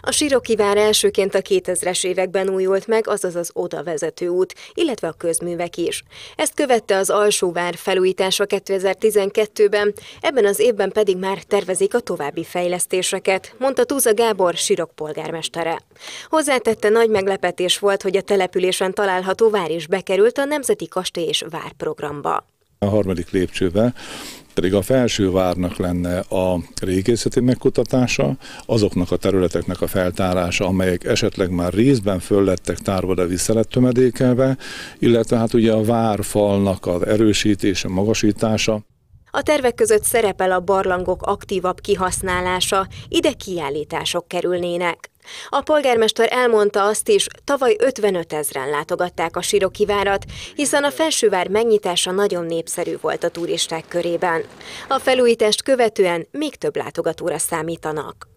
A Siroki vár elsőként a 2000-es években újult meg, azaz az oda vezető út, illetve a közművek is. Ezt követte az Alsóvár felújítása 2012-ben, ebben az évben pedig már tervezik a további fejlesztéseket, mondta Túza Gábor, Sirok polgármestere. Hozzátette nagy meglepetés volt, hogy a településen található vár is bekerült a Nemzeti Kastély és Vár programba. A harmadik lépcsővel pedig a felsővárnak lenne a régészeti megkutatása, azoknak a területeknek a feltárása, amelyek esetleg már részben föl lettek tárva, de vissza lett tömedékelve, illetve hát ugye a várfalnak az erősítése, magasítása. A tervek között szerepel a barlangok aktívabb kihasználása, ide kiállítások kerülnének. A polgármester elmondta azt is, tavaly 55 ezren látogatták a várat, hiszen a felsővár megnyitása nagyon népszerű volt a turisták körében. A felújítást követően még több látogatóra számítanak.